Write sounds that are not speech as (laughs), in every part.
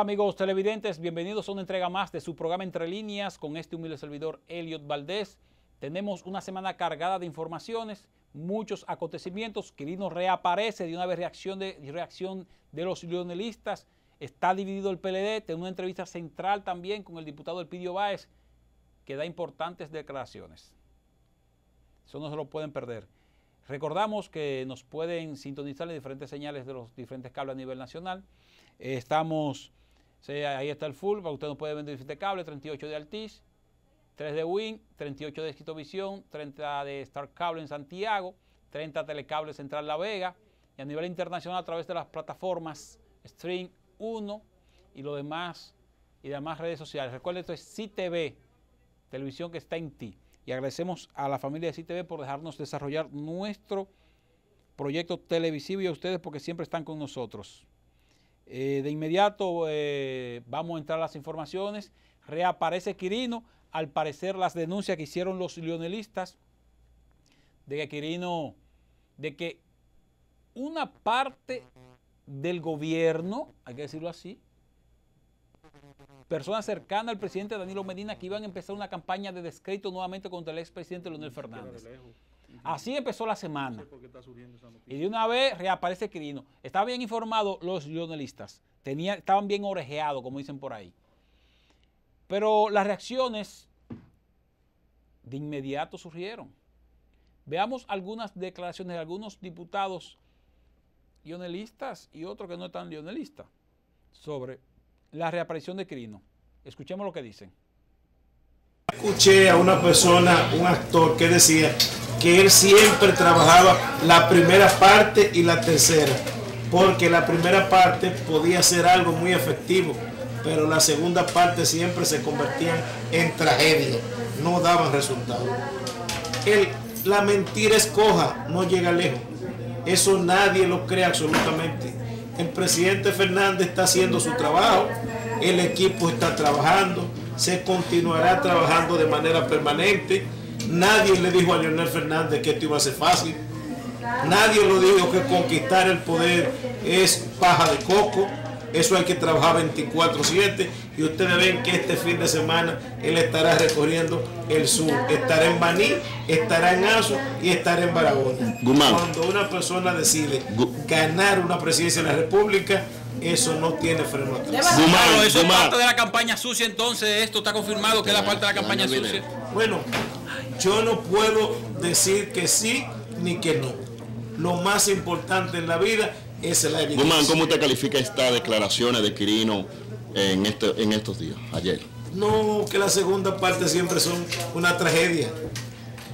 amigos televidentes? Bienvenidos a una entrega más de su programa Entre Líneas con este humilde servidor Elliot Valdés. Tenemos una semana cargada de informaciones, muchos acontecimientos. Quirino reaparece de una vez reacción de, reacción de los leonelistas. Está dividido el PLD. Tengo una entrevista central también con el diputado Elpidio Báez que da importantes declaraciones. Eso no se lo pueden perder. Recordamos que nos pueden sintonizar en diferentes señales de los diferentes cables a nivel nacional. Estamos ahí está el full, Usted no puede vender de cable, 38 de Altiz, 3 de Win, 38 de Esquitovisión, 30 de Star Cable en Santiago, 30 de Telecable Central La Vega y a nivel internacional a través de las plataformas Stream 1 y lo demás y demás redes sociales. Recuerden, esto es CTV, televisión que está en ti. Y agradecemos a la familia de CTV por dejarnos desarrollar nuestro proyecto televisivo y a ustedes porque siempre están con nosotros. Eh, de inmediato eh, vamos a entrar a las informaciones. Reaparece Quirino. Al parecer las denuncias que hicieron los leonelistas de que Quirino, de que una parte del gobierno, hay que decirlo así, personas cercanas al presidente Danilo Medina que iban a empezar una campaña de descrédito nuevamente contra el expresidente Leonel Fernández. Así empezó la semana. Y de una vez reaparece Quirino. Estaban bien informados los lionelistas. Tenía, estaban bien orejeados, como dicen por ahí. Pero las reacciones de inmediato surgieron. Veamos algunas declaraciones de algunos diputados lionelistas y otros que no están lionelistas sobre la reaparición de Quirino. Escuchemos lo que dicen. Escuché a una persona, un actor, que decía que él siempre trabajaba la primera parte y la tercera, porque la primera parte podía ser algo muy efectivo, pero la segunda parte siempre se convertía en tragedia, no daban resultado. la mentira es coja, no llega lejos. Eso nadie lo cree absolutamente. El presidente Fernández está haciendo su trabajo, el equipo está trabajando, se continuará trabajando de manera permanente Nadie le dijo a Leonel Fernández que esto iba a ser fácil. Nadie lo dijo que conquistar el poder es paja de coco. Eso hay que trabajar 24-7 y ustedes ven que este fin de semana él estará recorriendo el sur. Estará en Baní, estará en Aso y estará en Barahona. Cuando una persona decide ganar una presidencia de la República, eso no tiene freno eso es parte de la campaña sucia, entonces esto está confirmado que es la parte de la campaña sucia. Bueno, yo no puedo decir que sí ni que no. Lo más importante en la vida es la evidencia. Guzmán, ¿cómo usted califica estas declaraciones de Quirino en, este, en estos días, ayer? No, que la segunda parte siempre son una tragedia.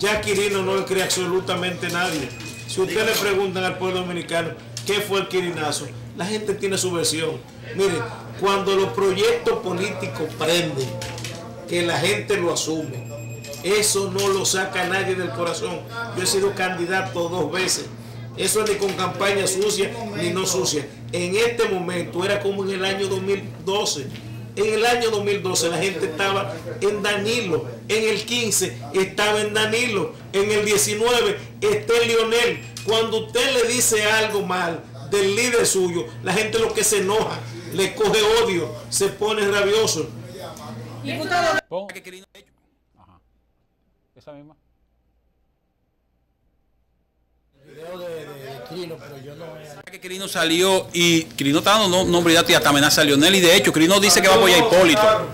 Ya Quirino no le cree absolutamente nadie. Si usted le preguntan al pueblo dominicano qué fue el Quirinazo, la gente tiene su versión. Mire, cuando los proyectos políticos prenden, que la gente lo asume, eso no lo saca nadie del corazón. Yo he sido candidato dos veces. Eso es ni con campaña sucia ni no sucia. En este momento era como en el año 2012. En el año 2012 la gente estaba en Danilo, en el 15 estaba en Danilo, en el 19 está Lionel. Cuando usted le dice algo mal, del líder suyo, la gente lo que se enoja, le coge odio, se pone rabioso. Diputado. Ajá. Esa misma. de, crino Que Crino salió y Crino está dando nombre y hasta amenaza a Lionel y de hecho Crino dice que va a apoyar a Hipólito.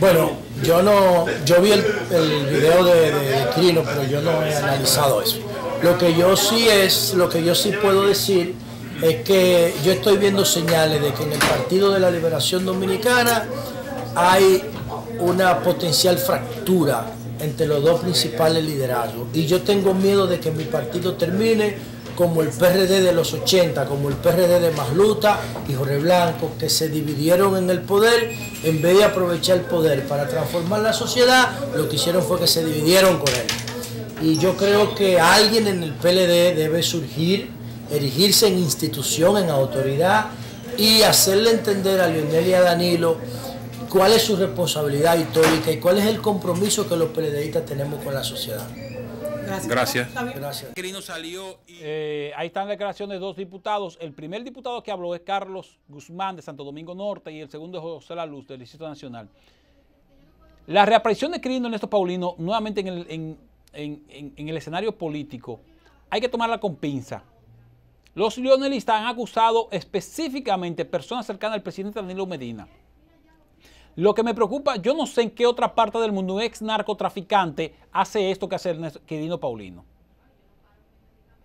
Bueno, yo no, yo vi el, el video de, de, pero yo no he analizado eso. Lo que yo sí es, lo que yo sí puedo decir es que yo estoy viendo señales de que en el Partido de la Liberación Dominicana hay una potencial fractura entre los dos principales liderazgos. Y yo tengo miedo de que mi partido termine como el PRD de los 80, como el PRD de Masluta y Jorge Blanco, que se dividieron en el poder, en vez de aprovechar el poder para transformar la sociedad, lo que hicieron fue que se dividieron con él. Y yo creo que alguien en el PLD debe surgir erigirse en institución, en autoridad y hacerle entender a Lionel y a Danilo cuál es su responsabilidad histórica y cuál es el compromiso que los periodistas tenemos con la sociedad. Gracias. Gracias. Eh, ahí están declaraciones de dos diputados. El primer diputado que habló es Carlos Guzmán de Santo Domingo Norte y el segundo es José La Luz del Distrito Nacional. La reaparición de Crino Ernesto Paulino nuevamente en en el escenario político hay que tomarla con pinza. Los leonelistas han acusado específicamente personas cercanas al presidente Danilo Medina. Lo que me preocupa, yo no sé en qué otra parte del mundo un ex narcotraficante hace esto que hace el Quirino Paulino.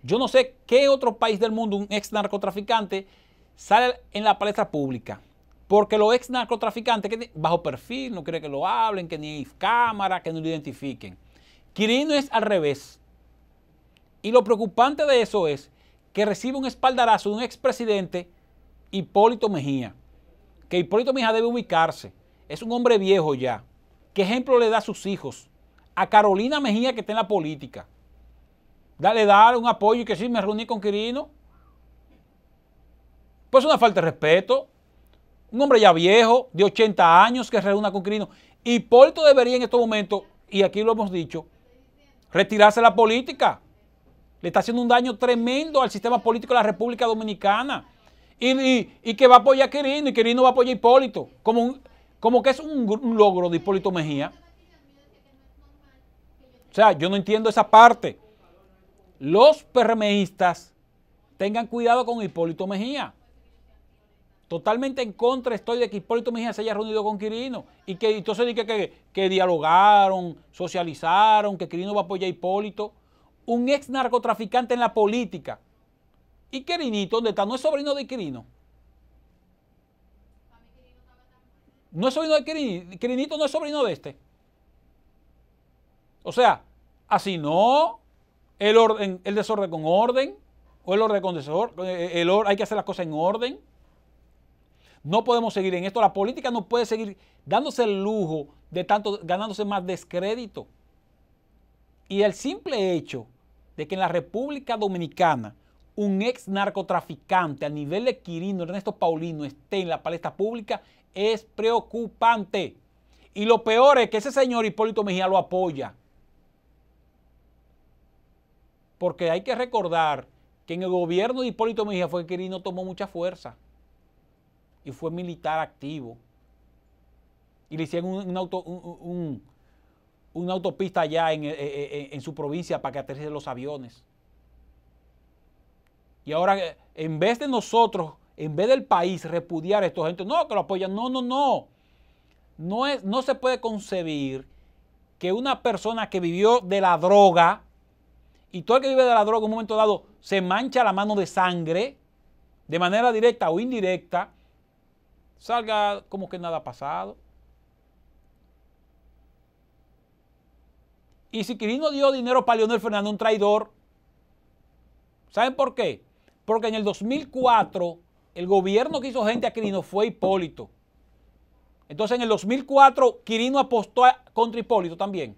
Yo no sé qué otro país del mundo un ex narcotraficante sale en la palestra pública. Porque los ex narcotraficantes, bajo perfil, no quieren que lo hablen, que ni hay cámara, que no lo identifiquen. Quirino es al revés. Y lo preocupante de eso es que recibe un espaldarazo de un expresidente, Hipólito Mejía. Que Hipólito Mejía debe ubicarse. Es un hombre viejo ya. ¿Qué ejemplo le da a sus hijos? A Carolina Mejía que está en la política. Dale, dar un apoyo y que sí, me reuní con Quirino. Pues una falta de respeto. Un hombre ya viejo, de 80 años, que se reúna con Quirino. Hipólito debería en estos momentos, y aquí lo hemos dicho, retirarse de la política está haciendo un daño tremendo al sistema político de la República Dominicana. Y, que va a apoyar a Quirino, y Quirino va a apoyar a Hipólito. Como, como que es un, logro de Hipólito Mejía. O sea, yo no entiendo esa parte. Los PRMistas tengan cuidado con Hipólito Mejía. Totalmente en contra estoy de que Hipólito Mejía se haya reunido con Quirino y que entonces dije que, que, dialogaron, socializaron, que Quirino va a apoyar a Hipólito un ex narcotraficante en la política. ¿Y Quirinito dónde está? ¿No es sobrino de Quirino? No es sobrino de Quirinito. Quirinito no es sobrino de este. O sea, así no. El, orden, el desorden con orden. O el orden con desorden. Eh, el hay que hacer las cosas en orden. No podemos seguir en esto. La política no puede seguir dándose el lujo de tanto, ganándose más descrédito. Y el simple hecho de que en la República Dominicana un ex narcotraficante a nivel de Quirino Ernesto Paulino esté en la palestra pública es preocupante. Y lo peor es que ese señor Hipólito Mejía lo apoya. Porque hay que recordar que en el gobierno de Hipólito Mejía fue que Quirino tomó mucha fuerza y fue militar activo. Y le hicieron un, un una autopista allá eh, eh, eh, en, su provincia para que aterricen los aviones. Y ahora, en vez de nosotros, en vez del país repudiar a estos gente, no, que lo apoyan, no, no, no. No, es, no se puede concebir que una persona que vivió de la droga, y todo el que vive de la droga en un momento dado se mancha la mano de sangre, de manera directa o indirecta, salga como que nada ha pasado. Y si Quirino dio dinero para Leonel Fernández, un traidor. ¿Saben por qué? Porque en el 2004 el gobierno que hizo gente a Quirino fue Hipólito. Entonces en el 2004 Quirino apostó contra Hipólito también.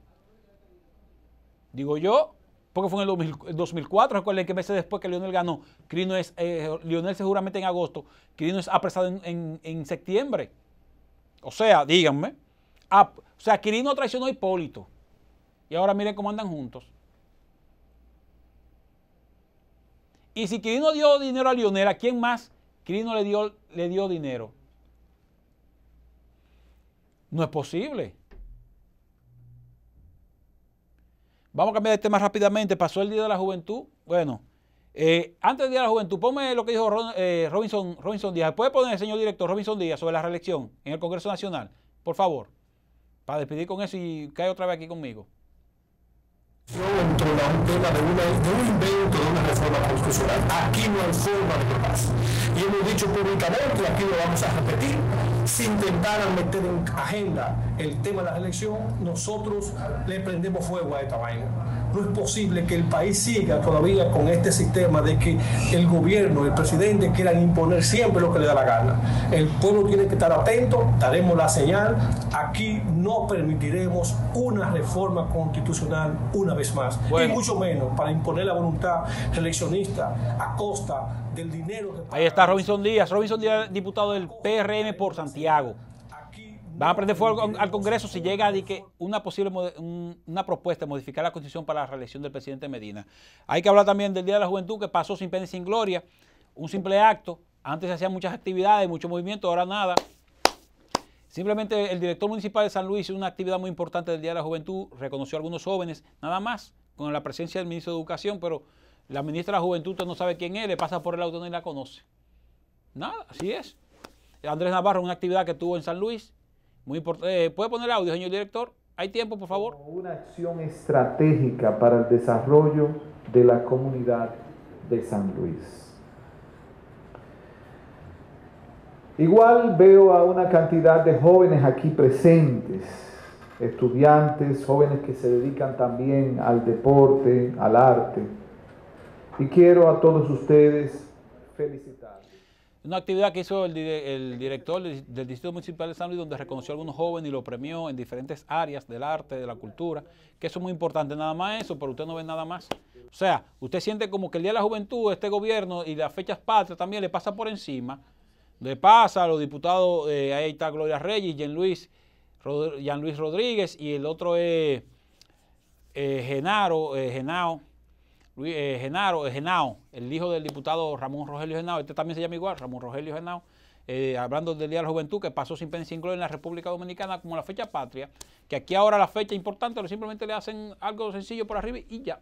Digo yo, porque fue en el, 2004, recuerden que meses después que Leonel ganó, Quirino es, eh, seguramente en agosto, Quirino es apresado en, septiembre. O sea, díganme. Ah, o sea, Quirino traicionó a Hipólito. Y ahora miren cómo andan juntos. Y si Quirino dio dinero a Lionel, quién más Quirino le dio, le dio dinero? No es posible. Vamos a cambiar de tema rápidamente. Pasó el Día de la Juventud. Bueno, eh, antes del Día de la Juventud, ponme lo que dijo eh, Robinson, Robinson Díaz. ¿Puede poner el señor director Robinson Díaz sobre la reelección en el Congreso Nacional? Por favor. Para despedir con eso y cae otra vez aquí conmigo torno a un tema de, un invento de una reforma constitucional. Aquí no hay forma de que pase. Y hemos dicho públicamente, y aquí lo vamos a repetir, si intentaran meter en agenda el tema de la elección, nosotros le prendemos fuego a esta vaina. No es posible que el país siga todavía con este sistema de que el gobierno, el presidente quieran imponer siempre lo que le da la gana. El pueblo tiene que estar atento, daremos la señal. Aquí no permitiremos una reforma constitucional una vez más. Y mucho menos para imponer la voluntad reeleccionista a costa del dinero Ahí está Robinson Díaz, Robinson Díaz, diputado del PRM por Santiago. Va a prender fuego al, Congreso si llega una posible una propuesta de modificar la Constitución para la reelección del presidente Medina. Hay que hablar también del Día de la Juventud que pasó sin pena y sin gloria, un simple acto. Antes se hacían muchas actividades, mucho movimiento, ahora nada. Simplemente el director municipal de San Luis hizo una actividad muy importante del Día de la Juventud, reconoció a algunos jóvenes, nada más, con la presencia del ministro de Educación, pero la ministra de la Juventud no sabe quién es, le pasa por el auto y la conoce. Nada, así es. Andrés Navarro, una actividad que tuvo en San Luis, muy importante. Eh, ¿Puede poner audio, señor director? ¿Hay tiempo, por favor? Una acción estratégica para el desarrollo de la comunidad de San Luis. Igual veo a una cantidad de jóvenes aquí presentes, estudiantes, jóvenes que se dedican también al deporte, al arte. Y quiero a todos ustedes felicitar. Una actividad que hizo el, director del Distrito Municipal de San Luis, donde reconoció a algunos jóvenes y lo premió en diferentes áreas del arte, de la cultura, que eso es muy importante, nada más eso, pero usted no ve nada más. O sea, usted siente como que el Día de la Juventud, este gobierno y las fechas patrias también le pasa por encima, le pasa a los diputados, eh, ahí está Gloria Reyes, Jean Luis, Luis Rodríguez y el otro es eh, Genaro, eh, Genao, Luis, eh, Genaro, eh, Genao, el hijo del diputado Ramón Rogelio Genao, este también se llama igual, Ramón Rogelio Genao, eh, hablando del Día de la Juventud, que pasó sin pena en la República Dominicana como la fecha patria, que aquí ahora la fecha importante, simplemente le hacen algo sencillo por arriba y ya.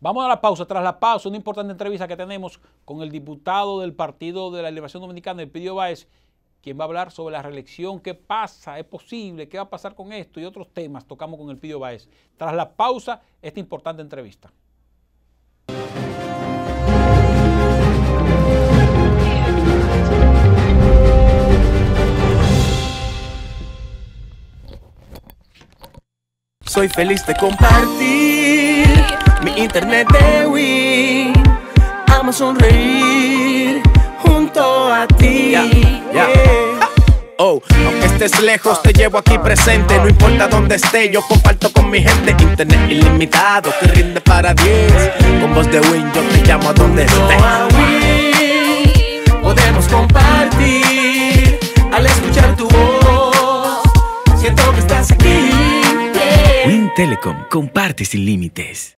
Vamos a la pausa. Tras la pausa, una importante entrevista que tenemos con el diputado del Partido de la Liberación Dominicana, Pidio Baez, quien va a hablar sobre la reelección, qué pasa, es posible, qué va a pasar con esto y otros temas tocamos con el Pidio Baez. Tras la pausa, esta importante entrevista. Soy feliz de compartir mi internet de Wii. Amo sonreír junto a ti. Oh, aunque estés lejos, te llevo aquí presente. No importa dónde esté, yo comparto con mi gente. Internet ilimitado que rinde para 10. Con voz de Win, yo te llamo a donde estés. Podemos compartir al escuchar tu voz. Siento que estás aquí. Telecom, comparte sin límites.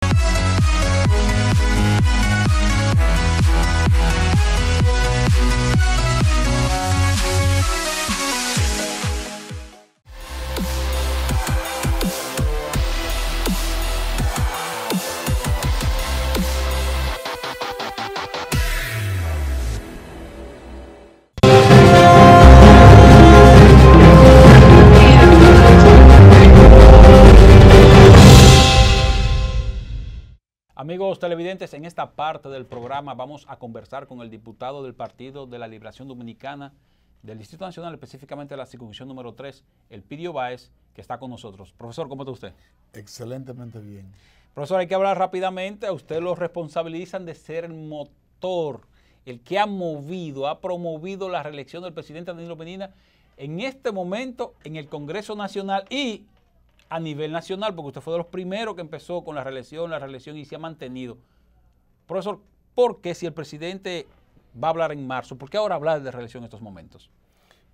Amigos televidentes, en esta parte del programa vamos a conversar con el diputado del Partido de la Liberación Dominicana del Distrito Nacional, específicamente de la circunscripción número 3, el Pidio Báez, que está con nosotros. Profesor, ¿cómo está usted? Excelentemente bien. Profesor, hay que hablar rápidamente. A usted lo responsabilizan de ser el motor, el que ha movido, ha promovido la reelección del presidente Danilo Medina en este momento en el Congreso Nacional y a nivel nacional, porque usted fue de los primeros que empezó con la reelección, la reelección y se ha mantenido. Profesor, ¿por qué si el presidente va a hablar en marzo, por qué ahora hablar de reelección en estos momentos?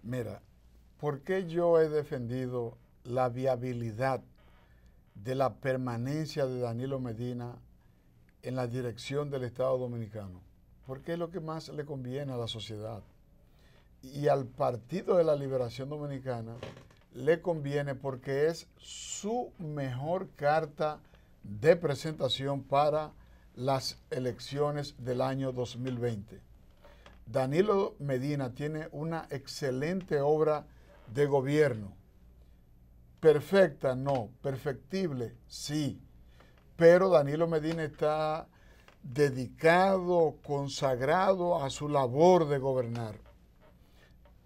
Mira, ¿por qué yo he defendido la viabilidad de la permanencia de Danilo Medina en la dirección del Estado Dominicano? Porque es lo que más le conviene a la sociedad y al Partido de la Liberación Dominicana le conviene porque es su mejor carta de presentación para las elecciones del año 2020. Danilo Medina tiene una excelente obra de gobierno. Perfecta, no. Perfectible, sí. Pero Danilo Medina está dedicado, consagrado a su labor de gobernar.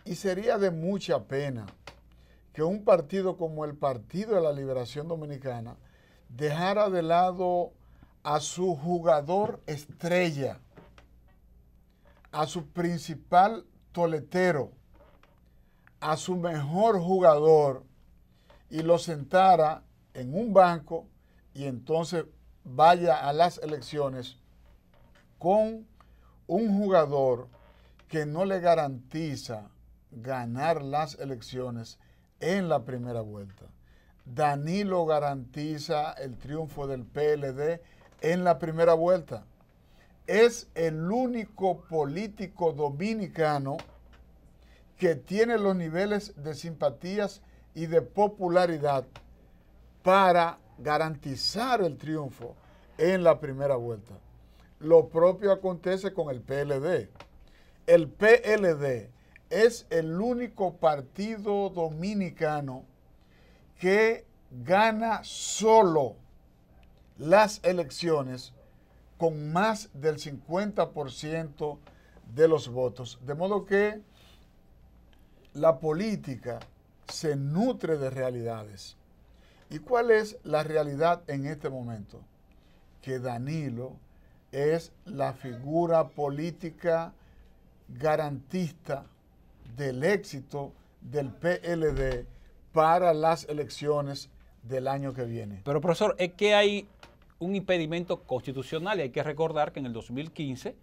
Y sería de mucha pena que un partido como el Partido de la Liberación Dominicana dejara de lado a su jugador estrella, a su principal toletero, a su mejor jugador y lo sentara en un banco y entonces vaya a las elecciones con un jugador que no le garantiza ganar las elecciones en la primera vuelta. Danilo garantiza el triunfo del PLD en la primera vuelta. Es el único político dominicano que tiene los niveles de simpatías y de popularidad para garantizar el triunfo en la primera vuelta. Lo propio acontece con el PLD. El PLD es el único partido dominicano que gana solo las elecciones con más del 50% de los votos. De modo que la política se nutre de realidades. ¿Y cuál es la realidad en este momento? Que Danilo es la figura política garantista del éxito del PLD para las elecciones del año que viene. Pero profesor, es que hay un impedimento constitucional y hay que recordar que en el 2015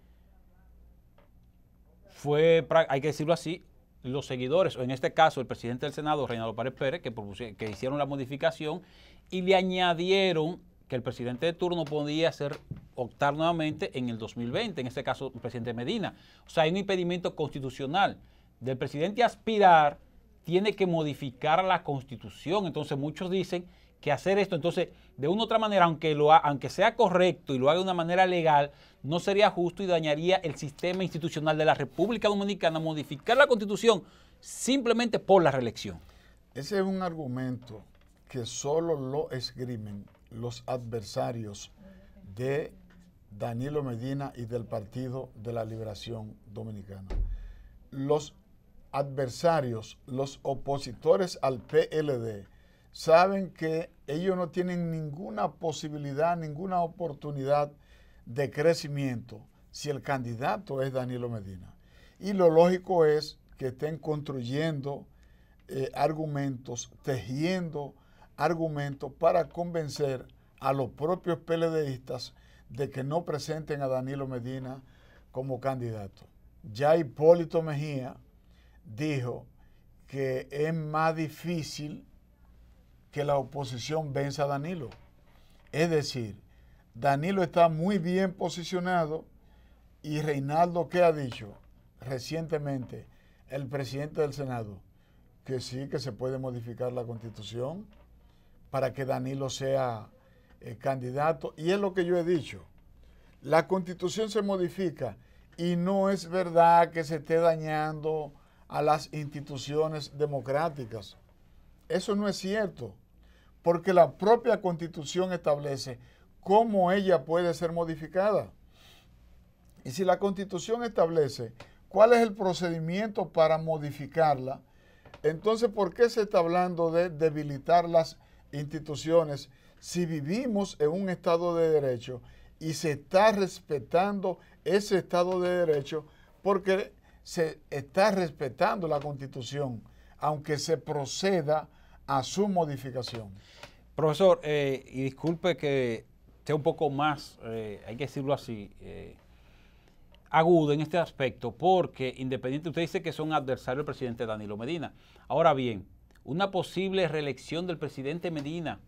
fue, hay que decirlo así, los seguidores, o en este caso el presidente del Senado, Reinaldo Párez Pérez, que, que hicieron la modificación y le añadieron que el presidente de turno podía ser optar nuevamente en el 2020, en este caso el presidente Medina. O sea, hay un impedimento constitucional del presidente aspirar tiene que modificar la constitución. Entonces muchos dicen que hacer esto, entonces de una u otra manera, aunque, lo aunque sea correcto y lo haga de una manera legal, no sería justo y dañaría el sistema institucional de la República Dominicana modificar la constitución simplemente por la reelección. Ese es un argumento que solo lo esgrimen los adversarios de Danilo Medina y del Partido de la Liberación Dominicana. Los adversarios, los opositores al PLD, saben que ellos no tienen ninguna posibilidad, ninguna oportunidad de crecimiento si el candidato es Danilo Medina. Y lo lógico es que estén construyendo eh, argumentos, tejiendo argumentos para convencer a los propios PLDistas de que no presenten a Danilo Medina como candidato. Ya Hipólito Mejía, dijo que es más difícil que la oposición venza a Danilo. Es decir, Danilo está muy bien posicionado y Reinaldo, ¿qué ha dicho recientemente el presidente del Senado? Que sí, que se puede modificar la constitución para que Danilo sea eh, candidato. Y es lo que yo he dicho. La constitución se modifica y no es verdad que se esté dañando a las instituciones democráticas. Eso no es cierto, porque la propia constitución establece cómo ella puede ser modificada. Y si la constitución establece cuál es el procedimiento para modificarla, entonces ¿por qué se está hablando de debilitar las instituciones si vivimos en un Estado de Derecho y se está respetando ese Estado de Derecho? Porque se está respetando la constitución, aunque se proceda a su modificación. Profesor, eh, y disculpe que sea un poco más, eh, hay que decirlo así, eh, agudo en este aspecto, porque independiente, usted dice que son adversario del presidente Danilo Medina. Ahora bien, una posible reelección del presidente Medina,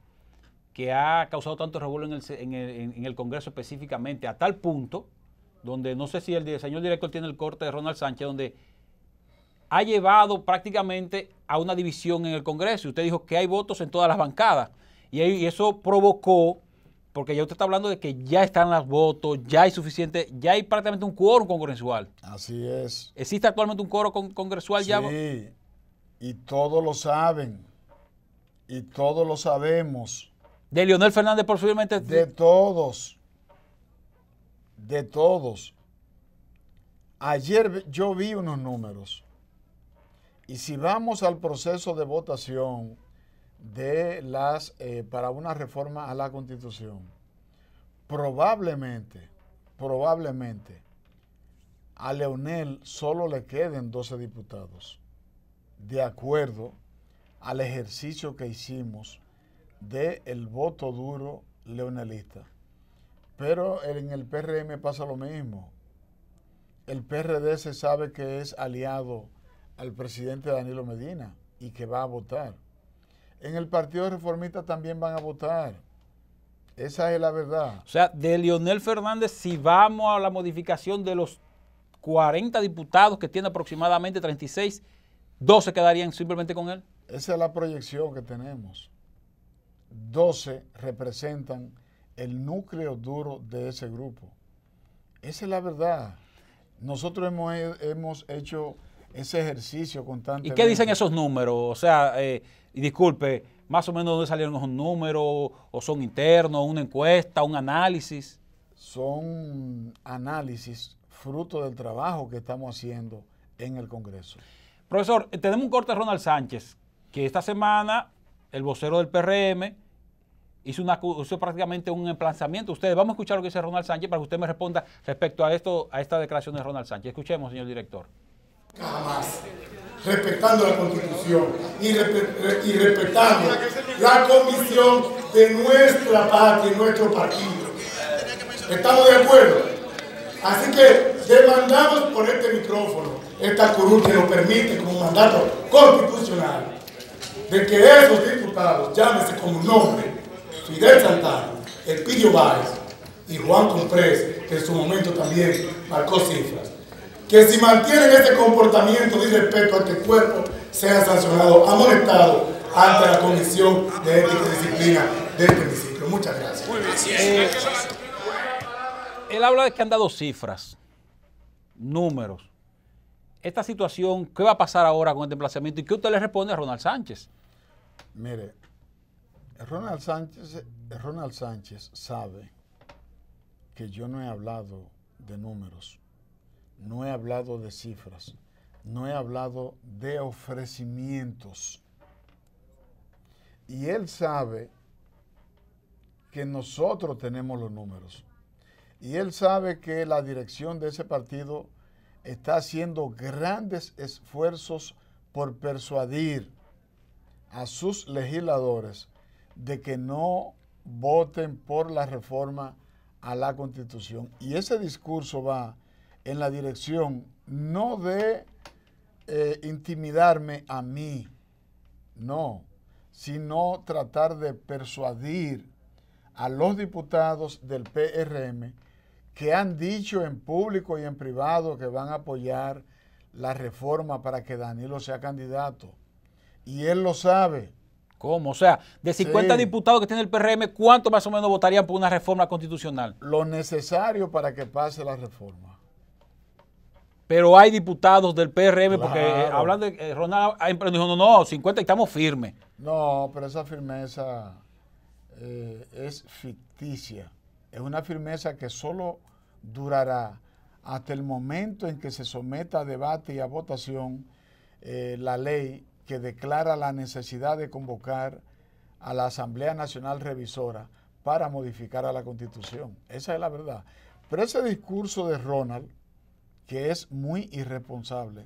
que ha causado tanto revuelo en el Congreso específicamente, a tal punto donde no sé si el señor director tiene el corte de Ronald Sánchez, donde ha llevado prácticamente a una división en el Congreso. Usted dijo que hay votos en todas las bancadas. Y, eso provocó, porque ya usted está hablando de que ya están las votos, ya hay suficiente, ya hay prácticamente un quórum congresual. Así es. ¿Existe actualmente un quórum congresual ya? Sí, y todos lo saben. Y todos lo sabemos. ¿De Leonel Fernández posiblemente? De todos de todos. Ayer yo vi unos números y si vamos al proceso de votación de las eh, para una reforma a la Constitución, probablemente, probablemente a Leonel solo le queden 12 diputados, de acuerdo al ejercicio que hicimos del el voto duro leonelista. Pero en el PRM pasa lo mismo. El PRD se sabe que es aliado al presidente Danilo Medina y que va a votar. En el Partido Reformista también van a votar. Esa es la verdad. O sea, de Leonel Fernández, si vamos a la modificación de los 40 diputados que tiene aproximadamente 36, ¿12 quedarían simplemente con él? Esa es la proyección que tenemos. 12 representan el núcleo duro de ese grupo. Esa es la verdad. Nosotros hemos, hecho ese ejercicio constante. ¿Y qué dicen esos números? O sea, eh, y disculpe, más o menos dónde salieron esos números, o son internos, una encuesta, un análisis. Son análisis fruto del trabajo que estamos haciendo en el Congreso. Profesor, eh, tenemos un corte Ronald Sánchez, que esta semana el vocero del PRM hizo, una, prácticamente un emplazamiento. Ustedes, vamos a escuchar lo que dice Ronald Sánchez para que usted me responda respecto a, esto, a esta declaración de Ronald Sánchez. Escuchemos, señor director. Jamás, respetando la constitución y, respetando la comisión de nuestra parte y nuestro partido. ¿Estamos de acuerdo? Así que demandamos por este micrófono, esta curul que nos permite como mandato constitucional, de que esos diputados, llámese como nombre, Miguel Santana, pillo Báez y Juan Comprés, que en su momento también marcó cifras, que si mantienen este comportamiento de irrespeto ante el cuerpo, sean sancionados, amonestados ante la Comisión de Ética y Disciplina de este municipio. Muchas gracias. Muy bien. Eh, él habla de que han dado cifras, números. Esta situación, ¿qué va a pasar ahora con el desplazamiento? ¿Y qué usted le responde a Ronald Sánchez? Mire, Ronald Sánchez, Sánchez sabe que yo no he hablado de números, no he hablado de cifras, no he hablado de ofrecimientos. Y él sabe que nosotros tenemos los números. Y él sabe que la dirección de ese partido está haciendo grandes esfuerzos por persuadir a sus legisladores de que no voten por la reforma a la constitución. Y ese discurso va en la dirección no de eh, intimidarme a mí, no, sino tratar de persuadir a los diputados del PRM que han dicho en público y en privado que van a apoyar la reforma para que Danilo sea candidato. Y él lo sabe. ¿Cómo? O sea, de 50 diputados que tiene el PRM, ¿cuánto más o menos votarían por una reforma constitucional? Lo necesario para que pase la reforma. Pero hay diputados del PRM, porque eh, hablando de eh, Ronald dijo, no, no, 50 estamos firmes. No, pero esa firmeza eh, es ficticia. Es una firmeza que solo durará hasta el momento en que se someta a debate y a votación eh, la ley que declara la necesidad de convocar a la Asamblea Nacional Revisora para modificar a la Constitución. Esa es la verdad. Pero ese discurso de Ronald, que es muy irresponsable,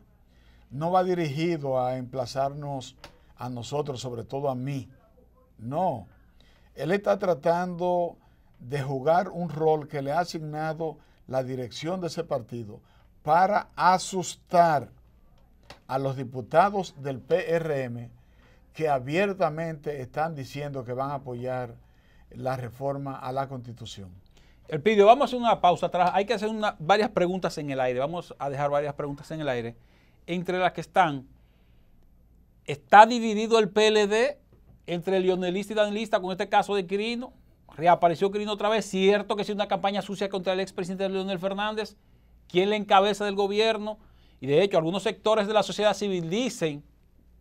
no va dirigido a emplazarnos a nosotros, sobre todo a mí. No. Él está tratando de jugar un rol que le ha asignado la dirección de ese partido para asustar a los diputados del PRM que abiertamente están diciendo que van a apoyar la reforma a la Constitución. El pidió vamos a hacer una pausa. atrás. Hay que hacer varias preguntas en el aire. Vamos a dejar varias preguntas en el aire. Entre las que están, ¿está dividido el PLD entre leonelista y danelista con este caso de Quirino? Reapareció Quirino otra vez. Cierto que es una campaña sucia contra el expresidente Leonel Fernández. ¿Quién le encabeza del gobierno? Y de hecho, algunos sectores de la sociedad civil dicen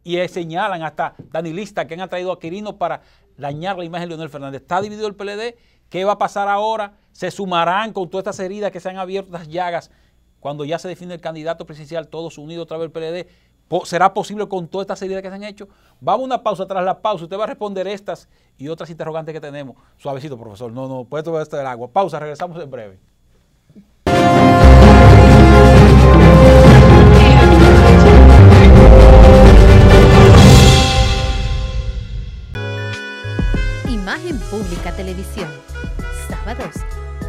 y eh, señalan hasta danilistas que han atraído a Quirino para dañar la imagen de Leonel Fernández. Está dividido el PLD. ¿Qué va a pasar ahora? Se sumarán con todas estas heridas que se han abierto, las llagas. Cuando ya se define el candidato presidencial, todos unidos a través del PLD. ¿Será posible con todas estas heridas que se han hecho? Vamos a una pausa. Tras la pausa, usted va a responder estas y otras interrogantes que tenemos. Suavecito, profesor. No, no, puede tomar esto del agua. Pausa, regresamos en breve. Pública Televisión. Sábados,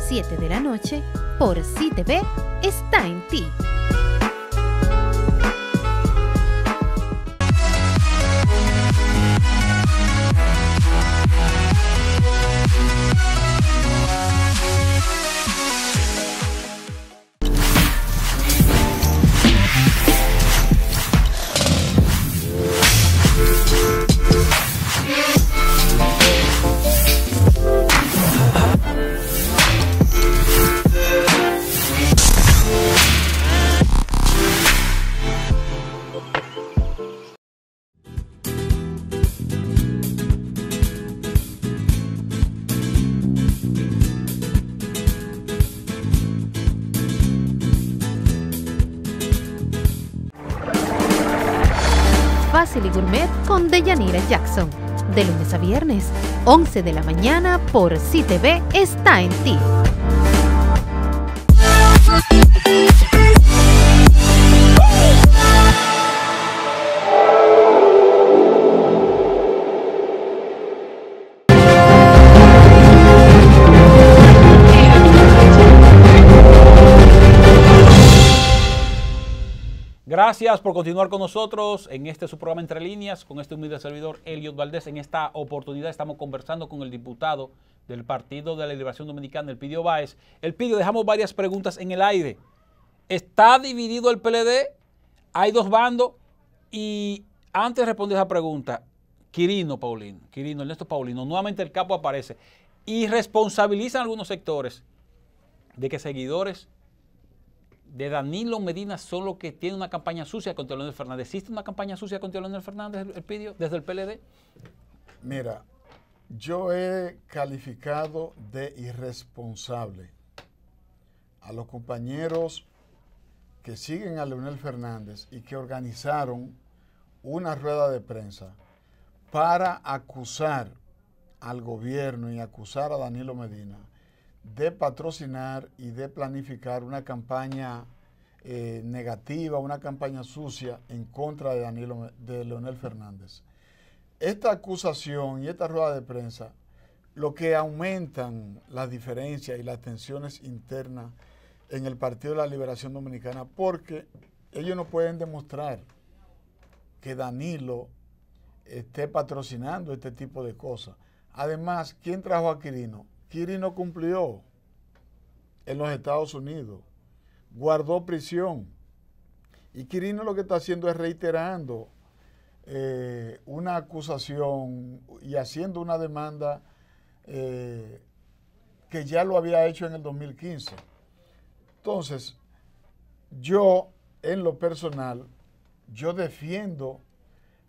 7 de la noche, por CTV, está en ti. Mira Jackson. De lunes a viernes, 11 de la mañana por CTV está en ti. Gracias por continuar con nosotros en este su programa Entre Líneas, con este humilde servidor Eliot Valdés. En esta oportunidad estamos conversando con el diputado del Partido de la Liberación Dominicana, el Pidio Báez. El Pidio, dejamos varias preguntas en el aire. ¿Está dividido el PLD? ¿Hay dos bandos? Y antes de responder esa pregunta, Quirino Paulino, Quirino Ernesto Paulino, nuevamente el capo aparece y responsabilizan algunos sectores de que seguidores de Danilo Medina, solo que tiene una campaña sucia contra Leonel Fernández. ¿Existe una campaña sucia contra Leonel Fernández, pidió desde el PLD? Mira, yo he calificado de irresponsable a los compañeros que siguen a Leonel Fernández y que organizaron una rueda de prensa para acusar al gobierno y acusar a Danilo Medina de patrocinar y de planificar una campaña eh, negativa, una campaña sucia en contra de, de Leonel Fernández. Esta acusación y esta rueda de prensa lo que aumentan las diferencias y las tensiones internas en el Partido de la Liberación Dominicana porque ellos no pueden demostrar que Danilo esté patrocinando este tipo de cosas. Además, ¿quién trajo a Quirino? Kiri no cumplió en los Estados Unidos, guardó prisión. Y Kirino lo que está haciendo es reiterando eh, una acusación y haciendo una demanda eh, que ya lo había hecho en el 2015. Entonces, yo en lo personal, yo defiendo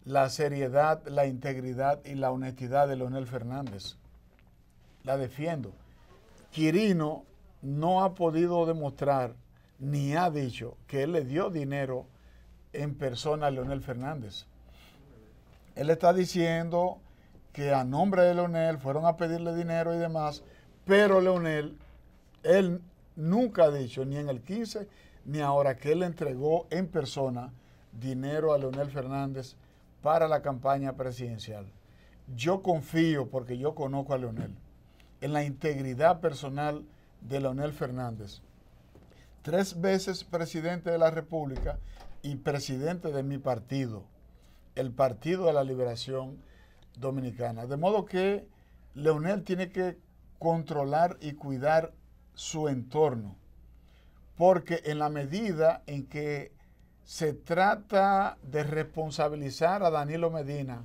la seriedad, la integridad y la honestidad de Leonel Fernández la defiendo. Quirino no ha podido demostrar ni ha dicho que él le dio dinero en persona a Leonel Fernández. Él está diciendo que a nombre de Leonel fueron a pedirle dinero y demás, pero Leonel, él nunca ha dicho, ni en el 15, ni ahora, que él entregó en persona dinero a Leonel Fernández para la campaña presidencial. Yo confío porque yo conozco a Leonel en la integridad personal de Leonel Fernández. Tres veces presidente de la República y presidente de mi partido, el Partido de la Liberación Dominicana. De modo que Leonel tiene que controlar y cuidar su entorno, porque en la medida en que se trata de responsabilizar a Danilo Medina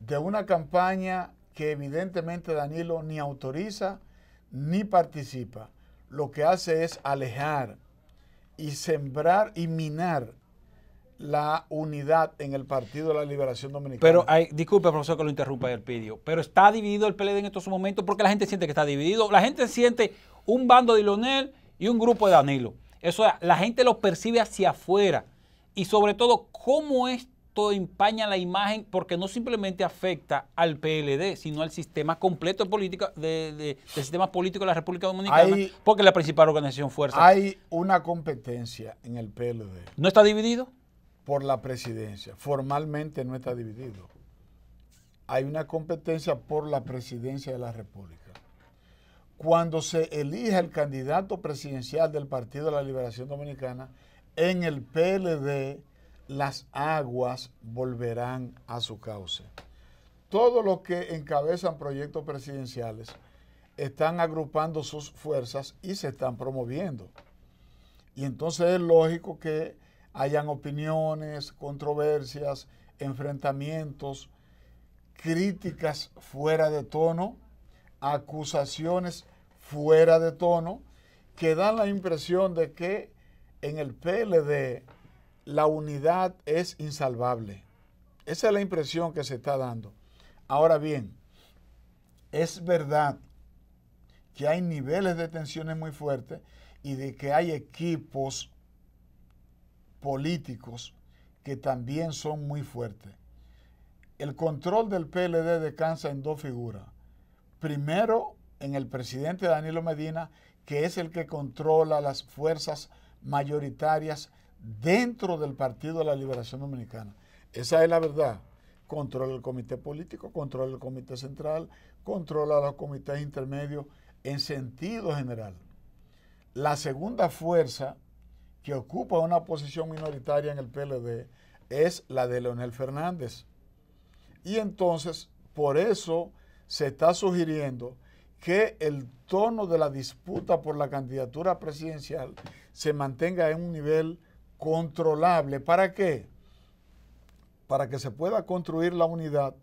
de una campaña que evidentemente Danilo ni autoriza ni participa. Lo que hace es alejar y sembrar y minar la unidad en el Partido de la Liberación Dominicana. Pero hay, disculpe, profesor, que lo interrumpa el pidio, pero está dividido el PLD en estos momentos porque la gente siente que está dividido. La gente siente un bando de Lionel y un grupo de Danilo. Eso la gente lo percibe hacia afuera. Y sobre todo, cómo es empaña la imagen porque no simplemente afecta al PLD, sino al sistema completo de de, de, del sistema político de la República Dominicana, porque es la principal organización fuerza. Hay una competencia en el PLD. ¿No está dividido? Por la presidencia. Formalmente no está dividido. Hay una competencia por la presidencia de la República. Cuando se elige el candidato presidencial del Partido de la Liberación Dominicana, en el PLD las aguas volverán a su cauce. Todos los que encabezan proyectos presidenciales están agrupando sus fuerzas y se están promoviendo. Y entonces es lógico que hayan opiniones, controversias, enfrentamientos, críticas fuera de tono, acusaciones fuera de tono, que dan la impresión de que en el PLD la unidad es insalvable. Esa es la impresión que se está dando. Ahora bien, es verdad que hay niveles de tensiones muy fuertes y de que hay equipos políticos que también son muy fuertes. El control del PLD descansa en dos figuras. Primero, en el presidente Danilo Medina, que es el que controla las fuerzas mayoritarias dentro del Partido de la Liberación Dominicana. Esa es la verdad. Controla el comité político, controla el comité central, controla los comités intermedios en sentido general. La segunda fuerza que ocupa una posición minoritaria en el PLD es la de Leonel Fernández. Y entonces, por eso se está sugiriendo que el tono de la disputa por la candidatura presidencial se mantenga en un nivel controlable. ¿Para qué? Para que se pueda construir la unidad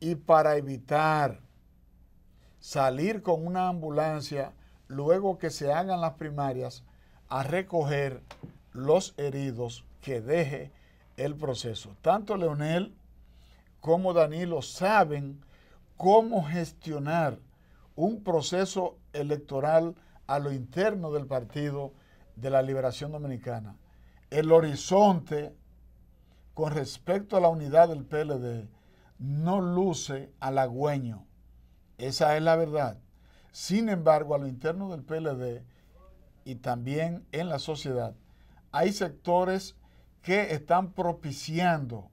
y para evitar salir con una ambulancia luego que se hagan las primarias a recoger los heridos que deje el proceso. Tanto Leonel como Danilo saben cómo gestionar un proceso electoral a lo interno del Partido de la Liberación Dominicana el horizonte con respecto a la unidad del PLD no luce halagüeño. Esa es la verdad. Sin embargo, a lo interno del PLD y también en la sociedad, hay sectores que están propiciando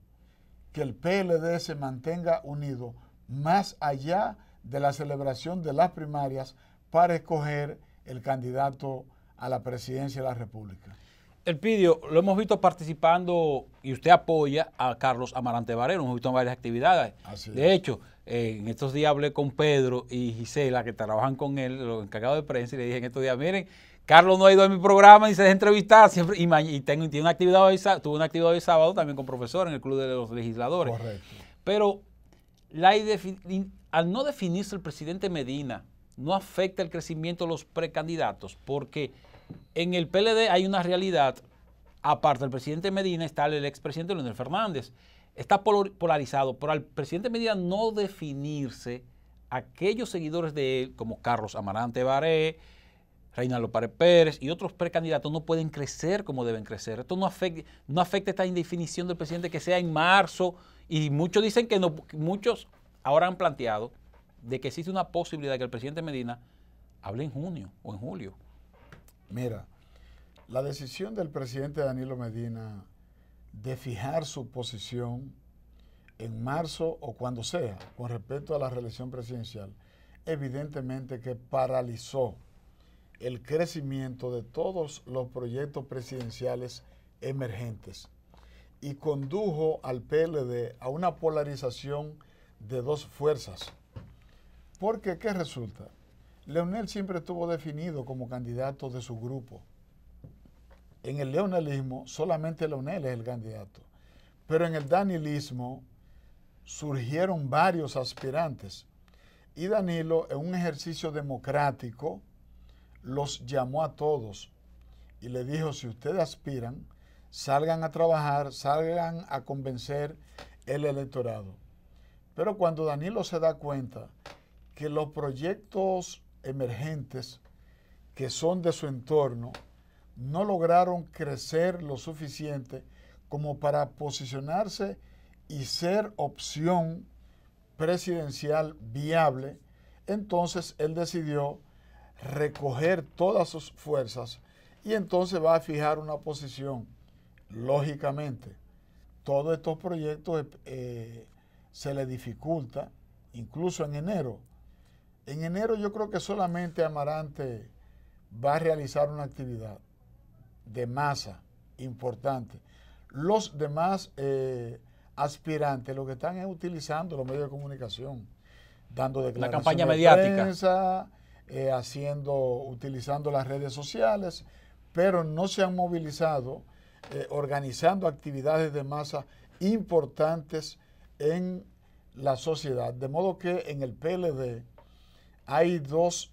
que el PLD se mantenga unido más allá de la celebración de las primarias para escoger el candidato a la presidencia de la República. El Pidio, lo hemos visto participando y usted apoya a Carlos Amarante Varela, hemos visto en varias actividades. de hecho, eh, en estos días hablé con Pedro y Gisela, que trabajan con él, los encargados de prensa, y le dije en estos días, miren, Carlos no ha ido a mi programa ni se deja entrevistar, y, tengo, tiene una actividad hoy, tuvo una actividad hoy sábado también con profesor en el Club de los Legisladores. Correcto. Pero la, al no definirse el presidente Medina, no afecta el crecimiento de los precandidatos, porque en el PLD hay una realidad, aparte del presidente Medina está el expresidente Leonel Fernández, está polarizado, por al presidente Medina no definirse aquellos seguidores de él, como Carlos Amarante Baré, Reinaldo Párez Pérez y otros precandidatos no pueden crecer como deben crecer. Esto no afecta, no afecta esta indefinición del presidente que sea en marzo y muchos dicen que no, muchos ahora han planteado de que existe una posibilidad de que el presidente Medina hable en junio o en julio. Mira, la decisión del presidente Danilo Medina de fijar su posición en marzo o cuando sea con respecto a la reelección presidencial, evidentemente que paralizó el crecimiento de todos los proyectos presidenciales emergentes y condujo al PLD a una polarización de dos fuerzas. Porque, ¿qué resulta? Leonel siempre estuvo definido como candidato de su grupo. En el leonelismo solamente Leonel es el candidato. Pero en el danilismo surgieron varios aspirantes. Y Danilo, en un ejercicio democrático, los llamó a todos y le dijo, si ustedes aspiran, salgan a trabajar, salgan a convencer el electorado. Pero cuando Danilo se da cuenta que los proyectos emergentes que son de su entorno no lograron crecer lo suficiente como para posicionarse y ser opción presidencial viable, entonces él decidió recoger todas sus fuerzas y entonces va a fijar una posición. Lógicamente, todos estos proyectos eh, se le dificulta, incluso en enero, en enero yo creo que solamente Amarante va a realizar una actividad de masa importante. Los demás eh, aspirantes lo que están es utilizando los medios de comunicación, dando declaraciones. La campaña de Prensa, eh, haciendo, utilizando las redes sociales, pero no se han movilizado eh, organizando actividades de masa importantes en la sociedad. De modo que en el PLD hay dos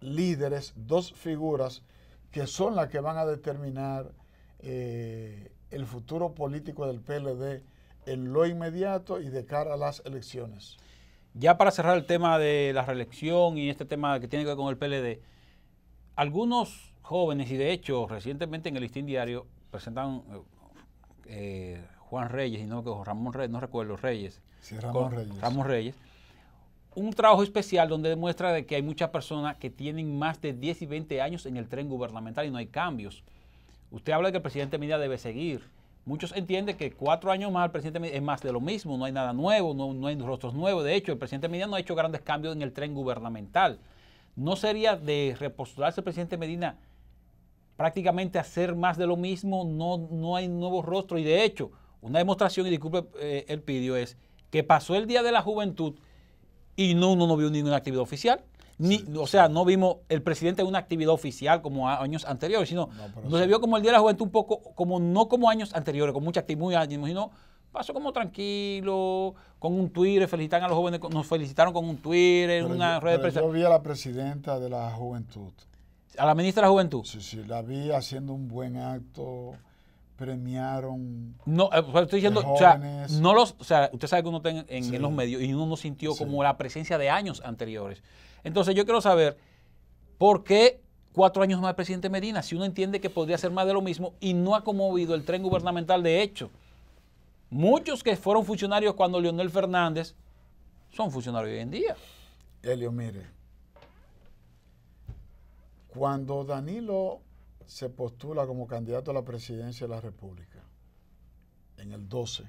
líderes, dos figuras que son las que van a determinar eh, el futuro político del PLD en lo inmediato y de cara a las elecciones. Ya para cerrar el tema de la reelección y este tema que tiene que ver con el PLD, algunos jóvenes, y de hecho recientemente en el Listín Diario presentan eh, Juan Reyes, y no que Ramón Reyes, no recuerdo, Reyes. Sí, Ramón Reyes. Ramón Reyes un trabajo especial donde demuestra de que hay muchas personas que tienen más de 10 y 20 años en el tren gubernamental y no hay cambios. Usted habla de que el presidente Medina debe seguir. Muchos entienden que cuatro años más el presidente Medina es más de lo mismo, no hay nada nuevo, no, hay rostros nuevos. De hecho, el presidente Medina no ha hecho grandes cambios en el tren gubernamental. ¿No sería de repostularse el presidente Medina prácticamente hacer más de lo mismo? No, no hay nuevos rostros. Y de hecho, una demostración, y disculpe eh, el pidió, es que pasó el Día de la Juventud y no, uno no vio ninguna actividad oficial. Ni, o sea, no vimos el presidente de una actividad oficial como años anteriores, sino no, se vio como el Día de la Juventud un poco, como no como años anteriores, con mucha actividad, sino pasó como tranquilo, con un Twitter, felicitan a los jóvenes, nos felicitaron con un Twitter, en una red de prensa. Yo vi a la presidenta de la Juventud. ¿A la ministra de la Juventud? Sí, sí, la vi haciendo un buen acto premiaron. No, eh, estoy diciendo, no los, usted sabe que uno está en, los medios y uno no sintió como la presencia de años anteriores. Entonces yo quiero saber por qué cuatro años más el presidente Medina, si uno entiende que podría ser más de lo mismo y no ha conmovido el tren gubernamental de hecho. Muchos que fueron funcionarios cuando Leonel Fernández son funcionarios hoy en día. Elio, mire, cuando Danilo se postula como candidato a la presidencia de la República en el 12.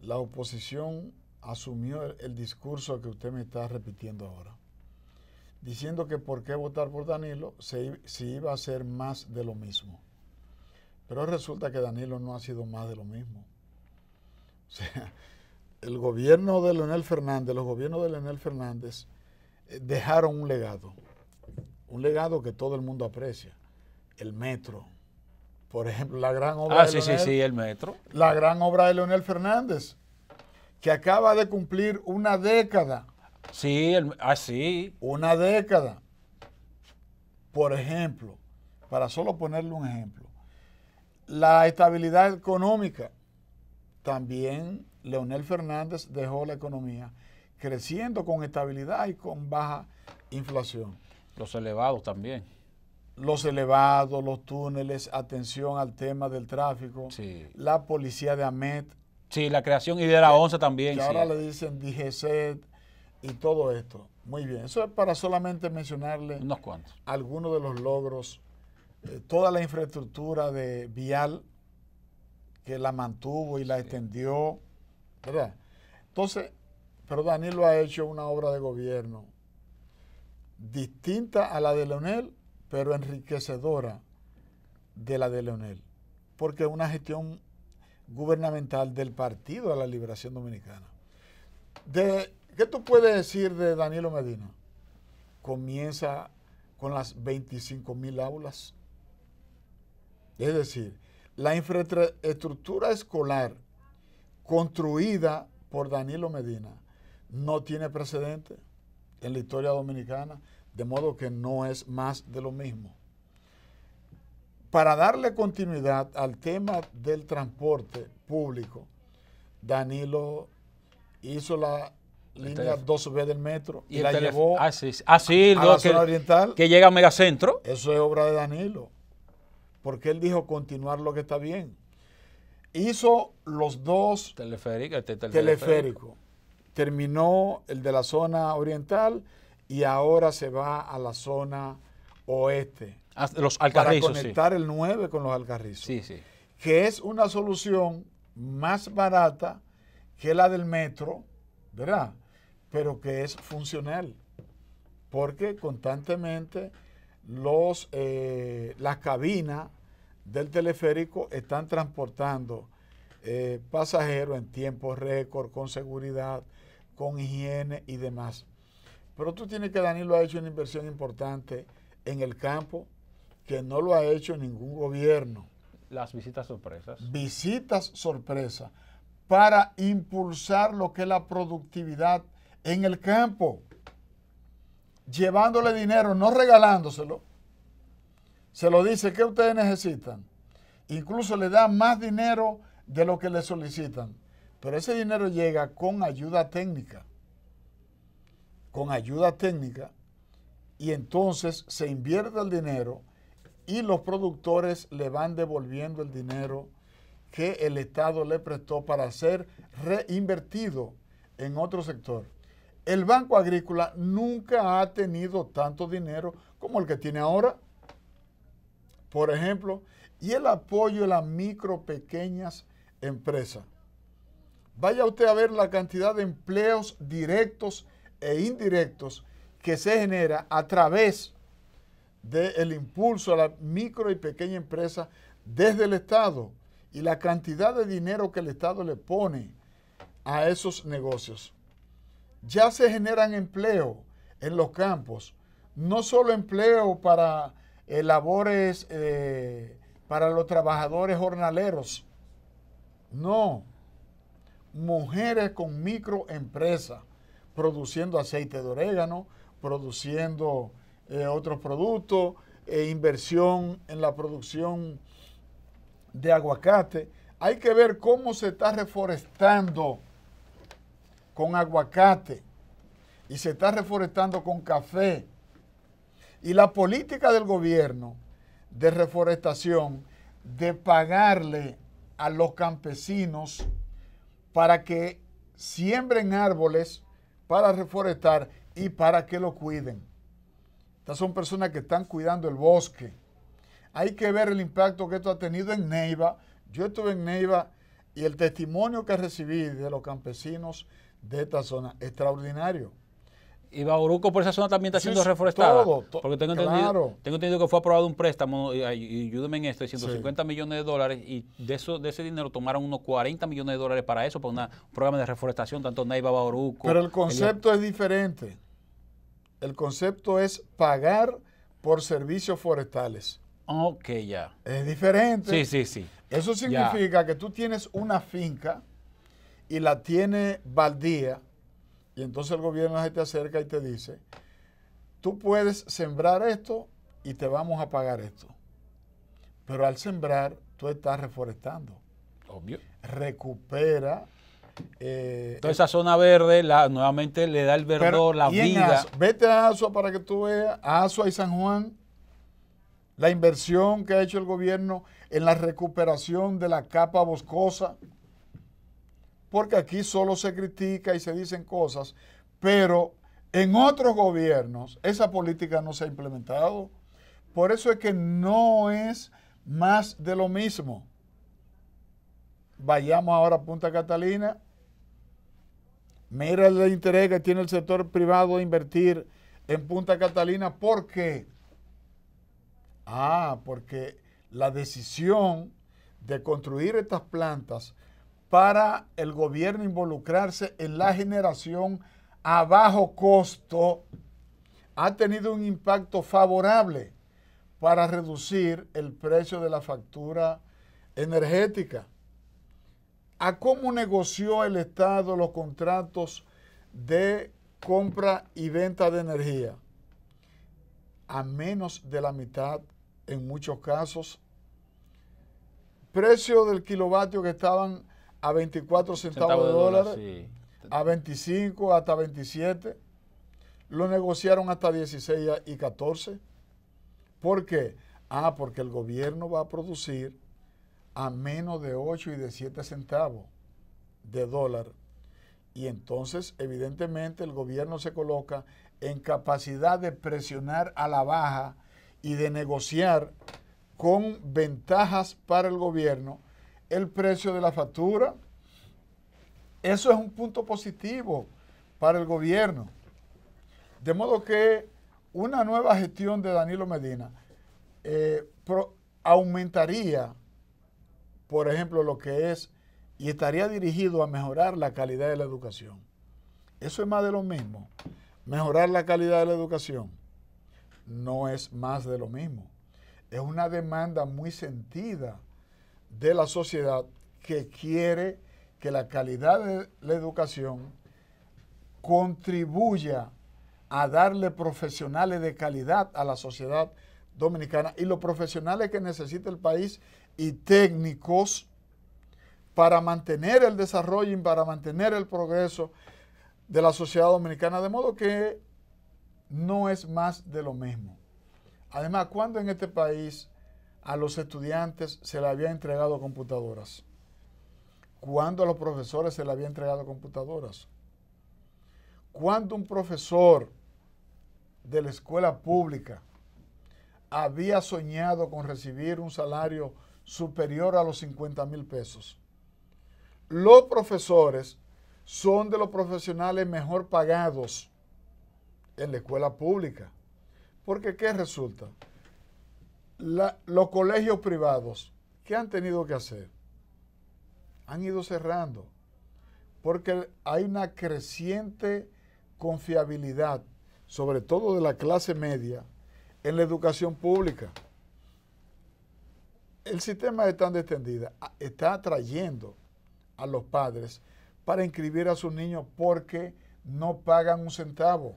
La oposición asumió el, discurso que usted me está repitiendo ahora, diciendo que por qué votar por Danilo si iba a ser más de lo mismo. Pero resulta que Danilo no ha sido más de lo mismo. O sea, el gobierno de Leonel Fernández, los gobiernos de Leonel Fernández eh, dejaron un legado, un legado que todo el mundo aprecia el metro. Por ejemplo, la gran obra ah, de sí, Leonel, sí, sí, el metro. La gran obra de Leonel Fernández, que acaba de cumplir una década. Sí, así. Ah, una década. Por ejemplo, para solo ponerle un ejemplo, la estabilidad económica. También Leonel Fernández dejó la economía creciendo con estabilidad y con baja inflación. Los elevados también los elevados, los túneles, atención al tema del tráfico, la policía de AMET. Sí, la creación y de la ONSA también. ahora le dicen DGC y todo esto. Muy bien, eso es para solamente mencionarle Unos cuantos. algunos de los logros. Eh, toda la infraestructura de vial que la mantuvo y la extendió, ¿verdad? Entonces, pero Danilo ha hecho una obra de gobierno distinta a la de Leonel pero enriquecedora de la de Leonel, porque es una gestión gubernamental del Partido de la Liberación Dominicana. ¿Qué tú puedes decir de Danilo Medina? Comienza con las 25 mil aulas. Es decir, la infraestructura escolar construida por Danilo Medina no tiene precedente en la historia dominicana. De modo que no es más de lo mismo. Para darle continuidad al tema del transporte público, Danilo hizo la línea 2B del metro y, la llevó ah, ah, a, la zona oriental. Que llega a Megacentro. Eso es obra de Danilo. Porque él dijo continuar lo que está bien. Hizo los dos este teleféricos. Teleférico. teleférico. Terminó el de la zona oriental y ahora se va a la zona oeste. los alcarrizos. Para conectar el 9 con los alcarrizos. Sí, sí. Que es una solución más barata que la del metro, ¿verdad? Pero que es funcional. Porque constantemente los, eh, las cabinas del teleférico están transportando eh, pasajeros en tiempo récord, con seguridad, con higiene y demás. Pero tú tienes que Danilo ha hecho una inversión importante en el campo que no lo ha hecho ningún gobierno. Las visitas sorpresas. Visitas sorpresas para impulsar lo que es la productividad en el campo, llevándole dinero, no regalándoselo. Se lo dice ¿qué ustedes necesitan. Incluso le da más dinero de lo que le solicitan. Pero ese dinero llega con ayuda técnica con ayuda técnica y entonces se invierte el dinero y los productores le van devolviendo el dinero que el Estado le prestó para ser reinvertido en otro sector. El Banco Agrícola nunca ha tenido tanto dinero como el que tiene ahora, por ejemplo, y el apoyo a las micro, pequeñas empresas. Vaya usted a ver la cantidad de empleos directos e indirectos que se genera a través del impulso a la micro y pequeña empresa desde el Estado y la cantidad de dinero que el Estado le pone a esos negocios. Ya se generan empleo en los campos, no solo empleo para eh, labores eh, para los trabajadores jornaleros, no, mujeres con microempresas produciendo aceite de orégano, produciendo eh, otros productos, e inversión en la producción de aguacate. Hay que ver cómo se está reforestando con aguacate y se está reforestando con café. Y la política del gobierno de reforestación, de pagarle a los campesinos para que siembren árboles para reforestar y para que lo cuiden. Estas son personas que están cuidando el bosque. Hay que ver el impacto que esto ha tenido en Neiva. Yo estuve en Neiva y el testimonio que recibí de los campesinos de esta zona, extraordinario. Y Bauruco por esa zona también está siendo reforestada. porque tengo entendido, tengo entendido que fue aprobado un préstamo, y, ayúdeme en esto, de 150 millones de dólares, y de eso, de ese dinero tomaron unos 40 millones de dólares para eso, para un programa de reforestación, tanto Neiva Bauruco. Pero el concepto es diferente. El concepto es pagar por servicios forestales. Ok, ya. Es diferente. Sí, sí, sí. Eso significa que tú tienes una finca y la tiene baldía y entonces el gobierno se te acerca y te dice, tú puedes sembrar esto y te vamos a pagar esto. Pero al sembrar, tú estás reforestando. Obvio. Recupera. Eh, Toda esa zona verde la, nuevamente le da el verdor, la vida. vete a Asua para que tú veas, a Asua y San Juan, la inversión que ha hecho el gobierno en la recuperación de la capa boscosa porque aquí solo se critica y se dicen cosas, pero en otros gobiernos esa política no se ha implementado. Por eso es que no es más de lo mismo. Vayamos ahora a Punta Catalina. Mira el interés que tiene el sector privado de invertir en Punta Catalina. ¿Por qué? Ah, porque la decisión de construir estas plantas para el gobierno involucrarse en la generación a bajo costo ha tenido un impacto favorable para reducir el precio de la factura energética. ¿A cómo negoció el Estado los contratos de compra y venta de energía? A menos de la mitad en muchos casos. Precio del kilovatio que estaban a 24 centavos de, dólar, a 25 hasta 27. Lo negociaron hasta 16 y 14. ¿Por qué? Ah, porque el gobierno va a producir a menos de 8 y de 7 centavos de dólar. Y entonces, evidentemente, el gobierno se coloca en capacidad de presionar a la baja y de negociar con ventajas para el gobierno el precio de la factura. Eso es un punto positivo para el gobierno. De modo que una nueva gestión de Danilo Medina eh, aumentaría, por ejemplo, lo que es y estaría dirigido a mejorar la calidad de la educación. Eso es más de lo mismo. Mejorar la calidad de la educación no es más de lo mismo. Es una demanda muy sentida de la sociedad que quiere que la calidad de la educación contribuya a darle profesionales de calidad a la sociedad dominicana y los profesionales que necesita el país y técnicos para mantener el desarrollo y para mantener el progreso de la sociedad dominicana, de modo que no es más de lo mismo. Además, cuando en este país a los estudiantes se le había entregado computadoras? ¿Cuándo a los profesores se le había entregado computadoras? ¿Cuándo un profesor de la escuela pública había soñado con recibir un salario superior a los 50 mil pesos? Los profesores son de los profesionales mejor pagados en la escuela pública. Porque ¿qué resulta? los colegios privados, ¿qué han tenido que hacer? Han ido cerrando, porque hay una creciente confiabilidad, sobre todo de la clase media, en la educación pública. El sistema es tan extendida está atrayendo a los padres para inscribir a sus niños porque no pagan un centavo,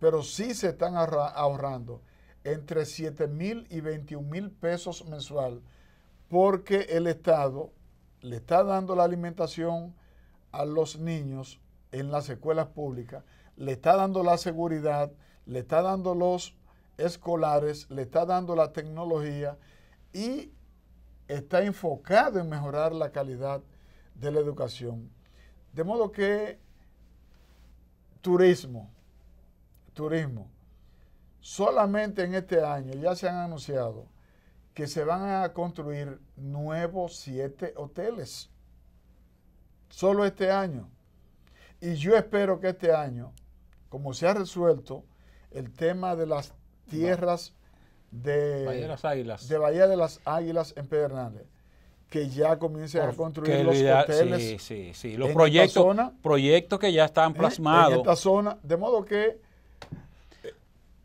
pero sí se están ahorrando entre 7 mil y 21 mil pesos mensual, porque el Estado le está dando la alimentación a los niños en las escuelas públicas, le está dando la seguridad, le está dando los escolares, le está dando la tecnología y está enfocado en mejorar la calidad de la educación. De modo que turismo, turismo, Solamente en este año ya se han anunciado que se van a construir nuevos siete hoteles. Solo este año. Y yo espero que este año, como se ha resuelto el tema de las tierras de Bahía de las Águilas, de, Bahía de las Águilas en Pedernales, que ya comiencen a construir los hoteles. Sí, sí, sí. Los proyectos, proyectos que ya están ¿Eh? plasmados. En esta zona, de modo que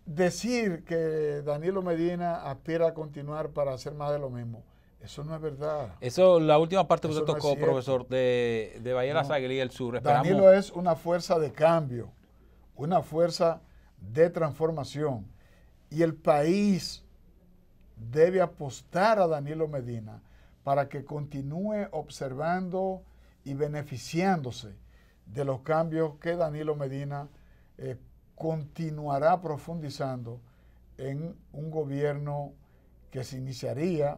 decir que Danilo Medina aspira a continuar para hacer más de lo mismo. Eso no es verdad. Eso, la última parte que usted tocó, profesor, de, de Bahía el Sur. Danilo es una fuerza de cambio, una fuerza de transformación. Y el país debe apostar a Danilo Medina para que continúe observando y beneficiándose de los cambios que Danilo Medina eh, continuará profundizando en un gobierno que se iniciaría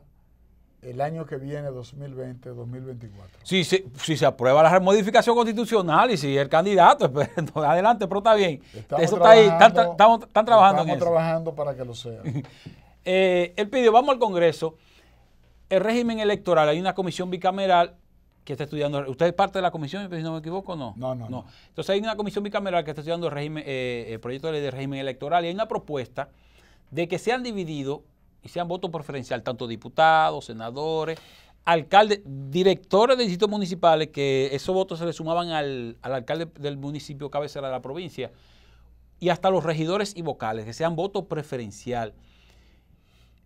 el año que viene, 2020-2024. Si se, si se aprueba la modificación constitucional y si el candidato, (laughs) pues, adelante, pero está bien. eso está ahí, están, trabajando trabajando para que lo sea. él (laughs) eh, pidió, vamos al Congreso, el régimen electoral, hay una comisión bicameral que está estudiando. ¿Usted es parte de la comisión, si no me equivoco, no? No, no. no. Entonces hay una comisión bicameral que está estudiando el régimen, eh, el proyecto de ley de régimen electoral y hay una propuesta de que sean divididos y sean votos preferencial tanto diputados, senadores, alcaldes, directores de distritos municipales, que esos votos se le sumaban al, al alcalde del municipio cabecera de la provincia, y hasta los regidores y vocales, que sean votos preferencial.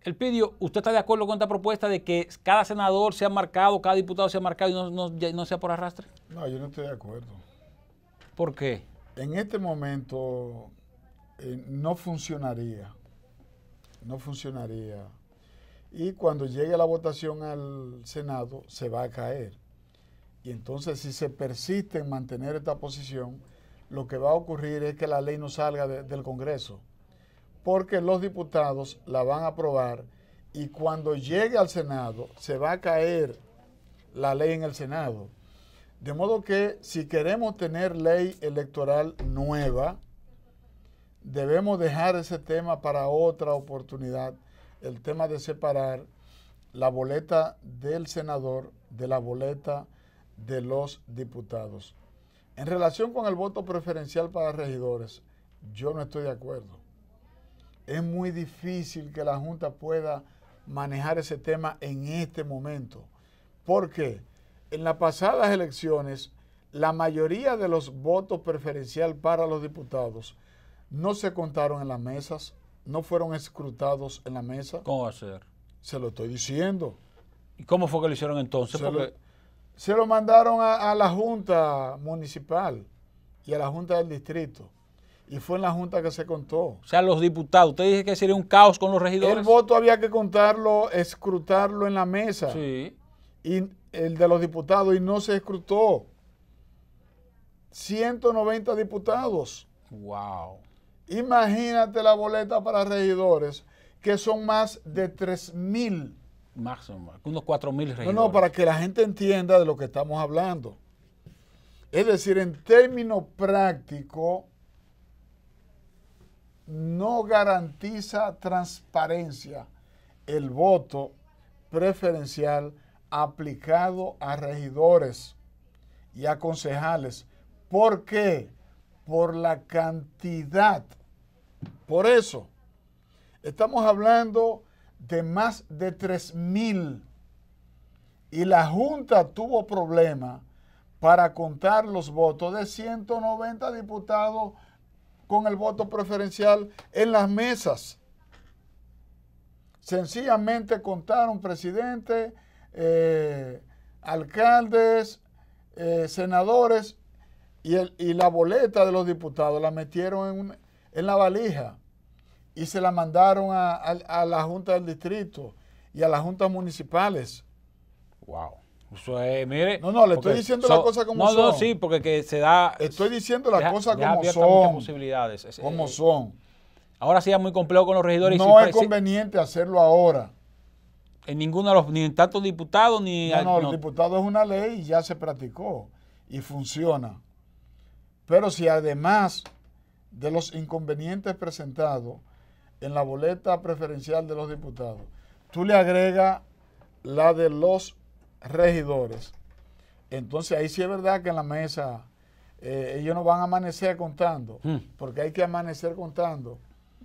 El Pidio, ¿usted está de acuerdo con esta propuesta de que cada senador sea marcado, cada diputado sea marcado y no, no sea por arrastre? No, yo no estoy de acuerdo. ¿Por qué? En este momento eh, no funcionaría. No funcionaría. Y cuando llegue la votación al Senado, se va a caer. Y entonces, si se persiste en mantener esta posición, lo que va a ocurrir es que la ley no salga del Congreso porque los diputados la van a aprobar y cuando llegue al Senado se va a caer la ley en el Senado. De modo que si queremos tener ley electoral nueva, debemos dejar ese tema para otra oportunidad, el tema de separar la boleta del senador de la boleta de los diputados. En relación con el voto preferencial para regidores, yo no estoy de acuerdo es muy difícil que la Junta pueda manejar ese tema en este momento. Porque en las pasadas elecciones, la mayoría de los votos preferencial para los diputados no se contaron en las mesas, no fueron escrutados en la mesa. ¿Cómo hacer? Se lo estoy diciendo. ¿Y cómo fue que lo hicieron entonces? Se, lo, mandaron a la Junta Municipal y a la Junta del Distrito. Y fue en la Junta que se contó. O sea, los diputados. Usted dice que sería un caos con los regidores. El voto había que contarlo, escrutarlo en la mesa. Sí. Y el de los diputados, y no se escrutó. 190 diputados. Wow. Imagínate la boleta para regidores, que son más de 3 mil. Máximo, unos 4 mil regidores. No, no, para que la gente entienda de lo que estamos hablando. Es decir, en términos prácticos, no garantiza transparencia el voto preferencial aplicado a regidores y a concejales. ¿Por qué? Por la cantidad. Por eso, estamos hablando de más de 3 mil y la Junta tuvo problemas para contar los votos de 190 diputados con el voto preferencial en las mesas. Sencillamente contaron presidente, eh, alcaldes, eh, senadores y, la boleta de los diputados la metieron en, la valija y se la mandaron a, a, la Junta del Distrito y a las juntas municipales. ¡Wow! no, no, le estoy diciendo las la cosa como son. No, no, sí, porque se da. Estoy diciendo las cosas como son. posibilidades. como eh, son. Ahora sí es muy complejo con los regidores. No es conveniente hacerlo ahora. En ninguno de los, ni en tantos diputados, ni. No, no, no, el diputado es una ley y ya se practicó y funciona. Pero si además de los inconvenientes presentados en la boleta preferencial de los diputados, tú le agregas la de los regidores. Entonces ahí sí es verdad que en la mesa eh, ellos no van a amanecer contando, hmm. porque hay que amanecer contando.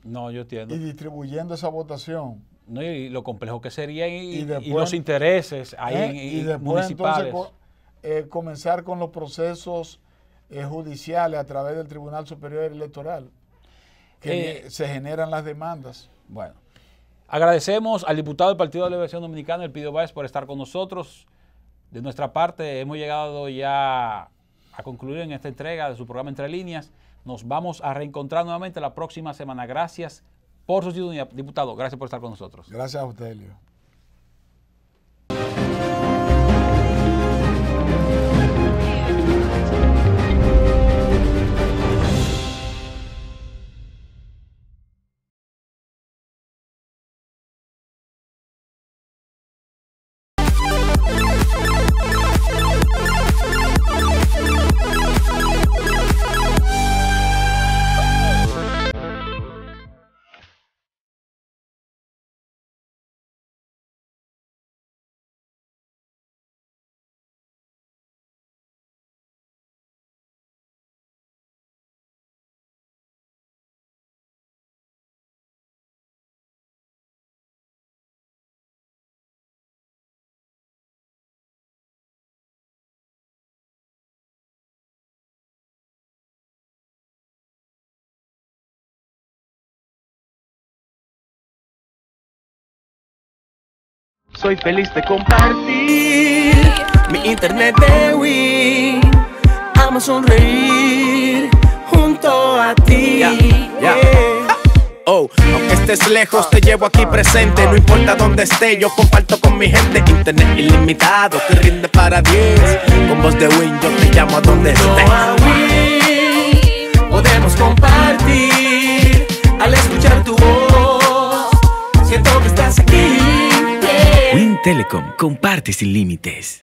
No, yo entiendo. Y distribuyendo esa votación. y lo complejo que sería y, los intereses ahí eh, municipales. Eh, comenzar con los procesos judiciales a través del Tribunal Superior Electoral, que se generan las demandas. Bueno, Agradecemos al diputado del Partido de Liberación Dominicana, el pido Báez, por estar con nosotros. De nuestra parte, hemos llegado ya a concluir en esta entrega de su programa Entre Líneas. Nos vamos a reencontrar nuevamente la próxima semana. Gracias por su sintonía, diputado. Gracias por estar con nosotros. Gracias a usted, Elio. Soy feliz de compartir mi internet de Wii. Amo sonreír junto a ti. Oh, aunque estés lejos, te llevo aquí presente. No importa dónde esté, yo comparto con mi gente. Internet ilimitado que rinde para 10. Con voz de Win, yo te llamo a donde estés. Podemos compartir al escuchar tu voz Telecom, comparte sin límites.